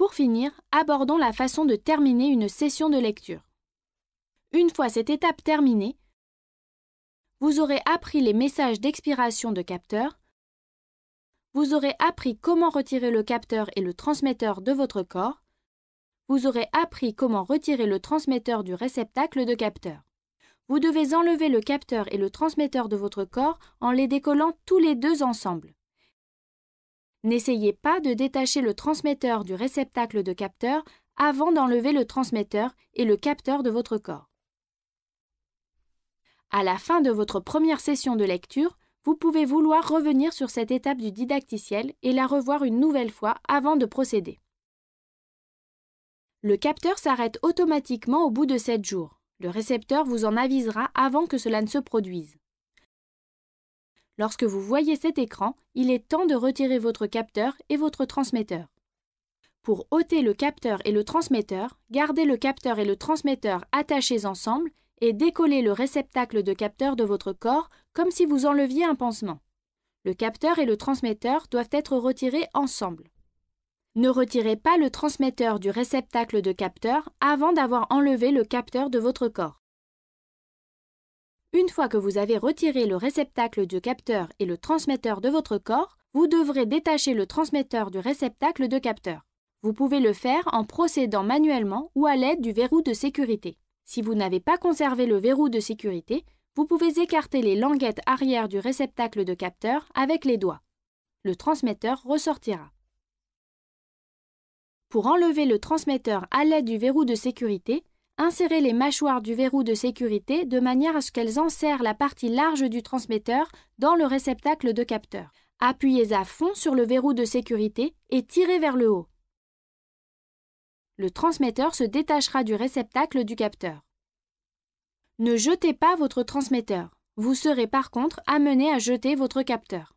Pour finir, abordons la façon de terminer une session de lecture. Une fois cette étape terminée, vous aurez appris les messages d'expiration de capteur, vous aurez appris comment retirer le capteur et le transmetteur de votre corps, vous aurez appris comment retirer le transmetteur du réceptacle de capteur. Vous devez enlever le capteur et le transmetteur de votre corps en les décollant tous les deux ensemble. N'essayez pas de détacher le transmetteur du réceptacle de capteur avant d'enlever le transmetteur et le capteur de votre corps. À la fin de votre première session de lecture, vous pouvez vouloir revenir sur cette étape du didacticiel et la revoir une nouvelle fois avant de procéder. Le capteur s'arrête automatiquement au bout de 7 jours. Le récepteur vous en avisera avant que cela ne se produise. Lorsque vous voyez cet écran, il est temps de retirer votre capteur et votre transmetteur. Pour ôter le capteur et le transmetteur, gardez le capteur et le transmetteur attachés ensemble et décollez le réceptacle de capteur de votre corps comme si vous enleviez un pansement. Le capteur et le transmetteur doivent être retirés ensemble. Ne retirez pas le transmetteur du réceptacle de capteur avant d'avoir enlevé le capteur de votre corps. Une fois que vous avez retiré le réceptacle du capteur et le transmetteur de votre corps, vous devrez détacher le transmetteur du réceptacle de capteur. Vous pouvez le faire en procédant manuellement ou à l'aide du verrou de sécurité. Si vous n'avez pas conservé le verrou de sécurité, vous pouvez écarter les languettes arrière du réceptacle de capteur avec les doigts. Le transmetteur ressortira. Pour enlever le transmetteur à l'aide du verrou de sécurité, Insérez les mâchoires du verrou de sécurité de manière à ce qu'elles enserrent la partie large du transmetteur dans le réceptacle de capteur. Appuyez à fond sur le verrou de sécurité et tirez vers le haut. Le transmetteur se détachera du réceptacle du capteur. Ne jetez pas votre transmetteur. Vous serez par contre amené à jeter votre capteur.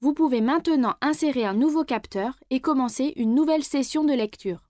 Vous pouvez maintenant insérer un nouveau capteur et commencer une nouvelle session de lecture.